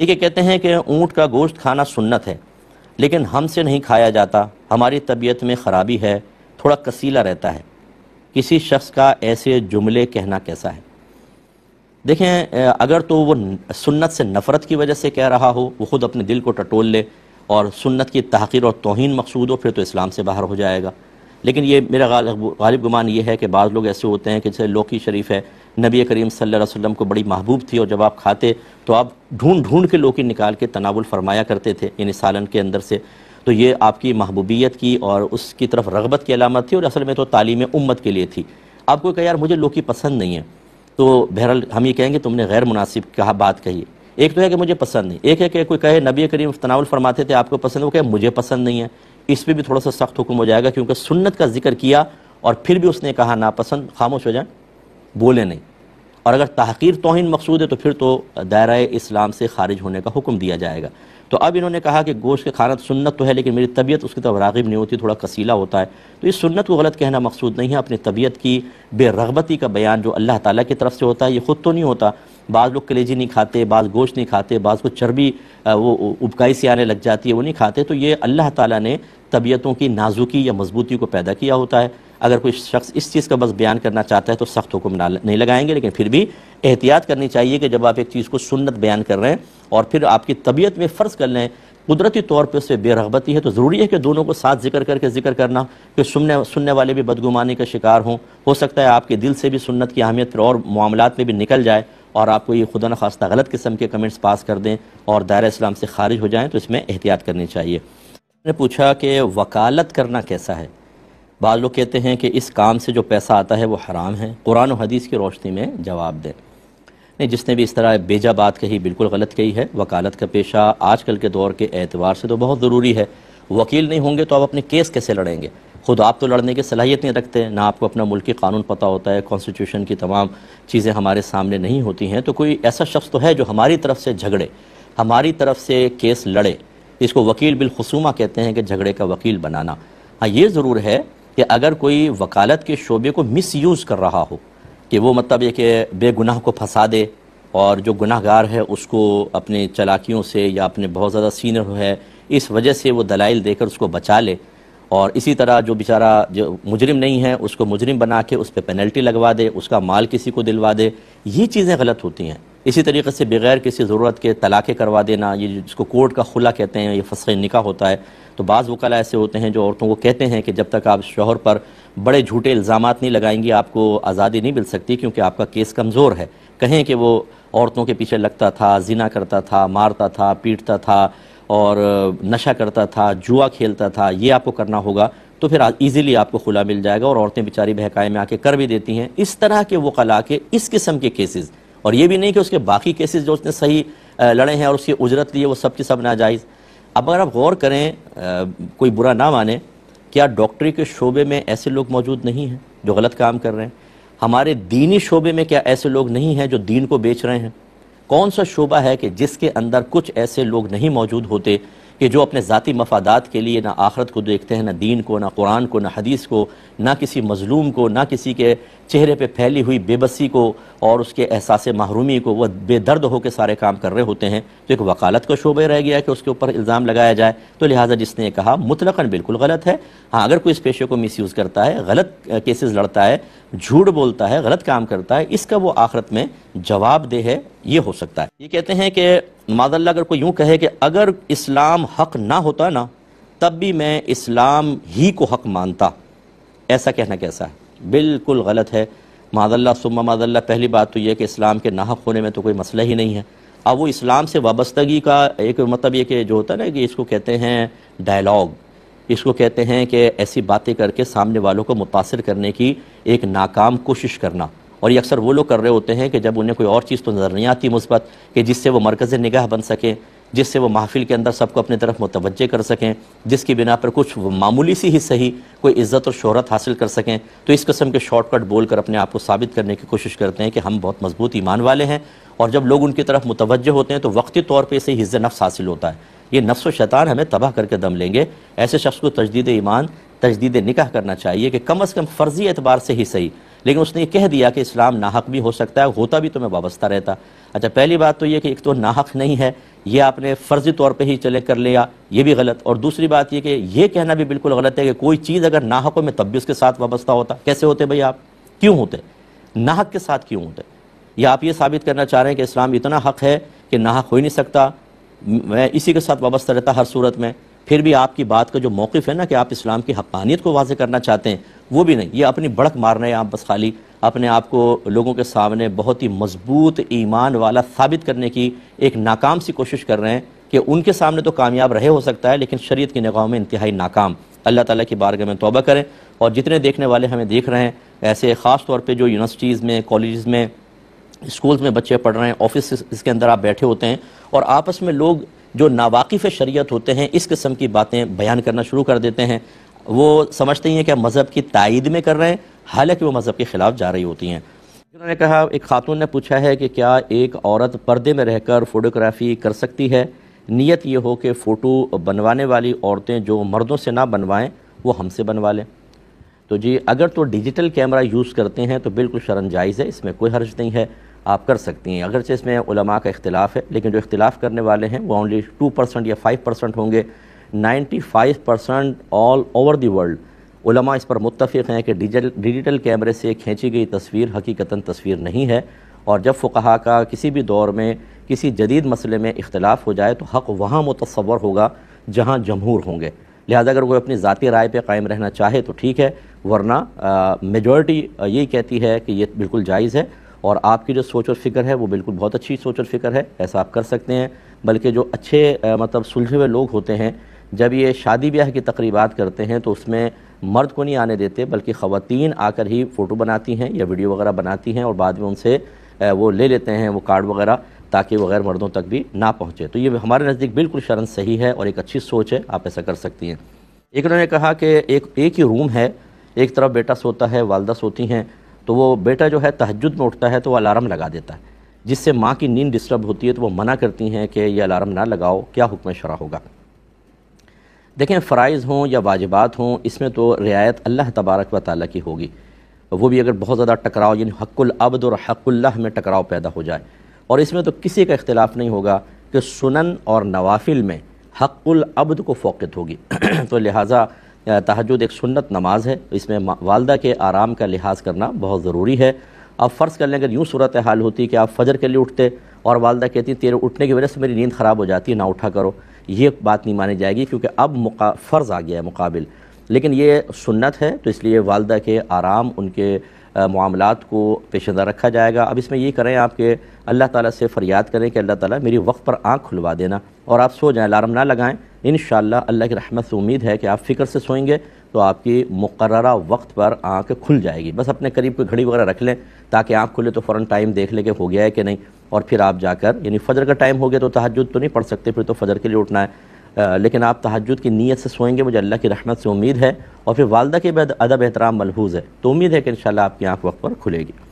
یہ کہتے ہیں کہ اونٹ کا گوشت کھانا سنت ہے لیکن ہم سے نہیں کھایا جاتا ہماری طبیعت میں خرابی ہے تھوڑا کسیلا رہتا ہے کسی شخص کا ایسے جملے کہنا کیسا ہے دیکھیں اگر تو وہ سنت سے نفرت کی وجہ سے کہہ رہا ہو وہ خود اپنے دل کو ٹٹول لے اور سنت کی تحقیر اور توہین مقصود ہو پھر تو اسلام سے باہر ہو جائے گا لیکن یہ میرا غالب غالب گمان یہ ہے کہ بعض لوگ ایسے ہوتے ہیں کہ جسے لوکی شریف ہے نبی کریم صلی اللہ علیہ وسلم کو بڑی محبوب تھی اور جب آپ کھاتے تو آپ ڈھونڈ ڈھونڈ کے لوکی نکال کے تناول فرمایا کرتے تھے یعنی سالن کے اندر سے تو یہ آپ کی محبوبیت کی اور اس کی طرف رغبت کی علامت تھی اور اصل میں تو تعلیم امت کے لیے تھی آپ کو کہا یار مجھے لوکی پسند نہیں ہے تو بہرحال ہم یہ کہیں گے تم نے غیر مناسب کہا بات کہی ایک تو ہے کہ مجھے پسند نہیں ایک ہے کہ کوئی کہے نبی کریم تناول فرماتے تھے آپ کو پسند وہ کہے مجھے پسند نہیں ہے اس پہ بھی تھوڑا سا سخت حکم ہو جائے گا کیونکہ سنت کا ذکر کیا اور پھر بھی اس نے کہا ناپسند خاموش ہو جائیں بولے نہیں اور اگر تحقیر توہین مقصود ہے تو پھر تو دائرہ اسلام سے خارج ہونے کا حکم دیا جائے گا تو اب انہوں نے کہا کہ گوشت کے کھانا سنت تو ہے لیکن میری طبیعت اس کی طرف راغب نہیں ہوتی تھوڑا کسیلہ ہوتا ہے تو اس سنت کو غلط کہنا مقصود نہیں ہے اپنی طبیعت کی بے رغبتی کا بیان جو اللہ تعالیٰ کی طرف سے ہوتا ہے یہ خود تو نہیں ہوتا بعض لوگ کلیجی نہیں کھاتے بعض گوشت نہیں کھاتے بعض کو چربی وہ اپکائی سے آنے لگ جاتی ہے وہ نہیں کھاتے تو یہ اللہ تعالیٰ نے طبیعتوں کی نازکی یا مضبوطی کو پیدا کیا ہوتا ہے اگر کوئی شخص اس چیز کا بس بیان کرنا چاہتا ہے تو سخت حکم نہیں لگائیں گے لیکن پھر بھی احتیاط کرنی چاہیے کہ جب آپ ایک چیز کو سنت بیان کر رہے ہیں اور پھر آپ کی طبیعت میں فرض کر لیں قدرتی طور پہ اس سے بے رغبتی ہے تو ضروری ہے کہ دونوں کو ساتھ ذکر کر کے ذکر کرنا کہ سننے سننے والے بھی بدگمانی کا شکار ہوں ہو سکتا ہے آپ کے دل سے بھی سنت کی اہمیت اور معاملات میں بھی نکل جائے اور آپ کو یہ خدا نخواستہ غلط قسم کے کمنٹس پاس کر دیں اور دائرہ اسلام سے خارج ہو جائیں تو اس میں احتیاط کرنی چاہیے نے پوچھا کہ وکالت کرنا کیسا ہے بعض لوگ کہتے ہیں کہ اس کام سے جو پیسہ آتا ہے وہ حرام ہے قرآن و حدیث کی روشنی میں جواب دیں نہیں جس نے بھی اس طرح بیجا بات کہی بالکل غلط کہی ہے وکالت کا پیشہ آج کل کے دور کے اعتبار سے تو بہت ضروری ہے وکیل نہیں ہوں گے تو آپ اپنے کیس کیسے لڑیں گے خود آپ تو لڑنے کی صلاحیت نہیں رکھتے نہ آپ کو اپنا ملکی قانون پتہ ہوتا ہے کانسٹیٹیوشن کی تمام چیزیں ہمارے سامنے نہیں ہوتی ہیں تو کوئی ایسا شخص تو ہے جو ہماری طرف سے جھگڑے ہماری طرف سے کیس لڑے اس کو وکیل بالخصومہ کہتے ہیں کہ جھگڑے کا وکیل بنانا ہاں یہ ضرور ہے کہ اگر کوئی وکالت کے شعبے کو مس یوز کر رہا ہو کہ وہ مطلب یہ کہ بے گناہ کو پھنسا دے اور جو گناہ گار ہے اس کو اپنے چلاکیوں سے یا اپنے بہت زیادہ سینر ہے اس وجہ سے وہ دلائل دے کر اس کو بچا لے اور اسی طرح جو بیچارہ جو مجرم نہیں ہے اس کو مجرم بنا کے اس پہ پینلٹی لگوا دے اس کا مال کسی کو دلوا دے یہ چیزیں غلط ہوتی ہیں اسی طریقے سے بغیر کسی ضرورت کے طلاقے کروا دینا یہ جس کو کورٹ کا خلا کہتے ہیں یہ فسخ نکاح ہوتا ہے تو بعض وقلا ایسے ہوتے ہیں جو عورتوں کو کہتے ہیں کہ جب تک آپ شوہر پر بڑے جھوٹے الزامات نہیں لگائیں گی آپ کو آزادی نہیں مل سکتی کیونکہ آپ کا کیس کمزور ہے کہیں کہ وہ عورتوں کے پیچھے لگتا تھا زنا کرتا تھا مارتا تھا پیٹتا تھا اور نشہ کرتا تھا جوا کھیلتا تھا یہ آپ کو کرنا ہوگا تو پھر ایزیلی آپ کو کھلا مل جائے گا اور عورتیں بیچاری بہکائے میں آ کے کر بھی دیتی ہیں اس طرح کے وہ کے اس قسم کے کیسز اور یہ بھی نہیں کہ اس کے باقی کیسز جو اس نے صحیح لڑے ہیں اور اس کی اجرت لیے وہ سب کی سب ناجائز اب اگر آپ غور کریں کوئی برا نہ مانیں کیا ڈاکٹری کے شعبے میں ایسے لوگ موجود نہیں ہیں جو غلط کام کر رہے ہیں ہمارے دینی شعبے میں کیا ایسے لوگ نہیں ہیں جو دین کو بیچ رہے ہیں کون سا شعبہ ہے کہ جس کے اندر کچھ ایسے لوگ نہیں موجود ہوتے کہ جو اپنے ذاتی مفادات کے لیے نہ آخرت کو دیکھتے ہیں نہ دین کو نہ قرآن کو نہ حدیث کو نہ کسی مظلوم کو نہ کسی کے چہرے پہ پھیلی ہوئی بے بسی کو اور اس کے احساس محرومی کو وہ بے درد ہو کے سارے کام کر رہے ہوتے ہیں تو ایک وکالت کا شعبہ رہ گیا کہ اس کے اوپر الزام لگایا جائے تو لہٰذا جس نے کہا مطلقاً بالکل غلط ہے ہاں اگر کوئی اس پیشے کو مس یوز کرتا ہے غلط کیسز لڑتا ہے جھوٹ بولتا ہے غلط کام کرتا ہے اس کا وہ آخرت میں جواب دہ ہے یہ ہو سکتا ہے یہ کہتے ہیں کہ ماض اللہ اگر کوئی یوں کہے کہ اگر اسلام حق نہ ہوتا نا تب بھی میں اسلام ہی کو حق مانتا ایسا کہنا کیسا ہے بالکل غلط ہے ماد اللہ صبہ اللہ پہلی بات تو یہ کہ اسلام کے ناحق ہونے میں تو کوئی مسئلہ ہی نہیں ہے اب وہ اسلام سے وابستگی کا ایک مطلب یہ کہ جو ہوتا ہے نا کہ اس کو کہتے ہیں ڈائلاگ اس کو کہتے ہیں کہ ایسی باتیں کر کے سامنے والوں کو متاثر کرنے کی ایک ناکام کوشش کرنا اور یہ اکثر وہ لوگ کر رہے ہوتے ہیں کہ جب انہیں کوئی اور چیز تو نظر نہیں آتی مثبت کہ جس سے وہ مرکز نگاہ بن سکیں جس سے وہ محفل کے اندر سب کو اپنی طرف متوجہ کر سکیں جس کی بنا پر کچھ معمولی سی ہی صحیح کوئی عزت اور شہرت حاصل کر سکیں تو اس قسم کے شارٹ کٹ بول کر اپنے آپ کو ثابت کرنے کی کوشش کرتے ہیں کہ ہم بہت مضبوط ایمان والے ہیں اور جب لوگ ان کی طرف متوجہ ہوتے ہیں تو وقتی طور پہ اسے حز نفس حاصل ہوتا ہے یہ نفس و شیطان ہمیں تباہ کر کے دم لیں گے ایسے شخص کو تجدید ایمان تجدید نکاح کرنا چاہیے کہ کم از کم فرضی اعتبار سے ہی صحیح لیکن اس نے یہ کہہ دیا کہ اسلام ناحق بھی ہو سکتا ہے ہوتا بھی تو میں وابستہ رہتا اچھا پہلی بات تو یہ کہ ایک تو ناحق نہیں ہے یہ آپ نے فرضی طور پہ ہی چلے کر لیا یہ بھی غلط اور دوسری بات یہ کہ یہ کہنا بھی بالکل غلط ہے کہ کوئی چیز اگر ناقوں میں تب بھی اس کے ساتھ وابستہ ہوتا کیسے ہوتے بھئی آپ کیوں ہوتے ناحق کے ساتھ کیوں ہوتے یا آپ یہ ثابت کرنا چاہ رہے ہیں کہ اسلام اتنا حق ہے کہ ناحق ہو ہی نہیں سکتا میں اسی کے ساتھ وابستہ رہتا ہر صورت میں پھر بھی آپ کی بات کا جو موقف ہے نا کہ آپ اسلام کی حقانیت کو واضح کرنا چاہتے ہیں وہ بھی نہیں یہ اپنی بڑک مارنا ہے آپ بس خالی اپنے آپ کو لوگوں کے سامنے بہت ہی مضبوط ایمان والا ثابت کرنے کی ایک ناکام سی کوشش کر رہے ہیں کہ ان کے سامنے تو کامیاب رہے ہو سکتا ہے لیکن شریعت کی نگاہوں میں انتہائی ناکام اللہ تعالیٰ کی بارگاہ میں توبہ کریں اور جتنے دیکھنے والے ہمیں دیکھ رہے ہیں ایسے خاص طور پہ جو یونیورسٹیز میں کالجز میں اسکولز میں بچے پڑھ رہے ہیں آفس اس کے اندر آپ بیٹھے ہوتے ہیں اور آپس میں لوگ جو ناواقف شریعت ہوتے ہیں اس قسم کی باتیں بیان کرنا شروع کر دیتے ہیں وہ سمجھتے ہیں کہ مذہب کی تائید میں کر رہے ہیں حالانکہ وہ مذہب کے خلاف جا رہی ہوتی ہیں انہوں نے کہا ایک خاتون نے پوچھا ہے کہ کیا ایک عورت پردے میں رہ کر فوٹوگرافی کر سکتی ہے نیت یہ ہو کہ فوٹو بنوانے والی عورتیں جو مردوں سے نہ بنوائیں وہ ہم سے بنوا لیں تو جی اگر تو ڈیجیٹل کیمرہ یوز کرتے ہیں تو بالکل شرن جائز ہے اس میں کوئی حرج نہیں ہے آپ کر سکتی ہیں اگرچہ اس میں علماء کا اختلاف ہے لیکن جو اختلاف کرنے والے ہیں وہ اونلی ٹو پرسنٹ یا فائیو پرسنٹ ہوں گے ninety five percent all over the world علماء اس پر متفق ہیں کہ ڈیجیٹل کیمرے سے کھینچی گئی تصویر حقیقتاً تصویر نہیں ہے اور جب فقہا کا کسی بھی دور میں کسی جدید مسئلے میں اختلاف ہو جائے تو حق وہاں متصور ہوگا جہاں جمہور ہوں گے لہذا اگر کوئی اپنی ذاتی رائے پہ قائم رہنا چاہے تو ٹھیک ہے ورنہ میجورٹی یہ کہتی ہے کہ یہ بالکل جائز ہے اور آپ کی جو سوچ اور فکر ہے وہ بالکل بہت اچھی سوچ اور فکر ہے ایسا آپ کر سکتے ہیں بلکہ جو اچھے مطلب سلجھے ہوئے لوگ ہوتے ہیں جب یہ شادی بیاہ کی تقریبات کرتے ہیں تو اس میں مرد کو نہیں آنے دیتے بلکہ خواتین آ کر ہی فوٹو بناتی ہیں یا ویڈیو وغیرہ بناتی ہیں اور بعد میں ان سے وہ لے لیتے ہیں وہ کارڈ وغیرہ تاکہ وہ غیر مردوں تک بھی نہ پہنچے تو یہ ہمارے نزدیک بالکل شرن صحیح ہے اور ایک اچھی سوچ ہے آپ ایسا کر سکتی ہیں ایک انہوں نے کہا کہ ایک ایک ہی روم ہے ایک طرف بیٹا سوتا ہے والدہ سوتی ہیں تو وہ بیٹا جو ہے تہجد میں اٹھتا ہے تو وہ الارم لگا دیتا ہے جس سے ماں کی نیند ڈسٹرب ہوتی ہے تو وہ منع کرتی ہیں کہ یہ الارم نہ لگاؤ کیا حکم شرح ہوگا دیکھیں فرائض ہوں یا واجبات ہوں اس میں تو رعایت اللہ تبارک و تعالیٰ کی ہوگی وہ بھی اگر بہت زیادہ ٹکراؤ یعنی حق العبد اور حق اللہ میں ٹکراؤ پیدا ہو جائے اور اس میں تو کسی کا اختلاف نہیں ہوگا کہ سنن اور نوافل میں حق العبد کو فوقت ہوگی تو لہٰذا تحجد ایک سنت نماز ہے اس میں والدہ کے آرام کا لحاظ کرنا بہت ضروری ہے آپ فرض کر لیں اگر یوں صورت حال ہوتی کہ آپ فجر کے لیے اٹھتے اور والدہ کہتی ہیں تیرے اٹھنے کی وجہ سے میری نیند خراب ہو جاتی ہے نہ اٹھا کرو یہ بات نہیں مانی جائے گی کیونکہ اب مقا فرض آ گیا ہے مقابل لیکن یہ سنت ہے تو اس لیے والدہ کے آرام ان کے معاملات کو پیشندہ رکھا جائے گا اب اس میں یہ کریں آپ کہ اللہ تعالیٰ سے فریاد کریں کہ اللہ تعالیٰ میری وقت پر آنکھ کھلوا دینا اور آپ سو جائیں الارم نہ لگائیں انشاءاللہ اللہ کی رحمت سے امید ہے کہ آپ فکر سے سوئیں گے تو آپ کی مقررہ وقت پر آنکھ کھل جائے گی بس اپنے قریب کوئی گھڑی وغیرہ رکھ لیں تاکہ آنکھ کھلے تو فوراً ٹائم دیکھ لیں کہ ہو گیا ہے کہ نہیں اور پھر آپ جا کر یعنی فجر کا ٹائم ہو گیا تو تحجد تو نہیں پڑھ سکتے پھر تو فجر کے لیے اٹھنا ہے لیکن آپ تحجد کی نیت سے سوئیں گے مجھے اللہ کی رحمت سے امید ہے اور پھر والدہ کے بعد ادا احترام ملحوظ ہے تو امید ہے کہ انشاءاللہ آپ کی آنکھ وقت پر کھلے گی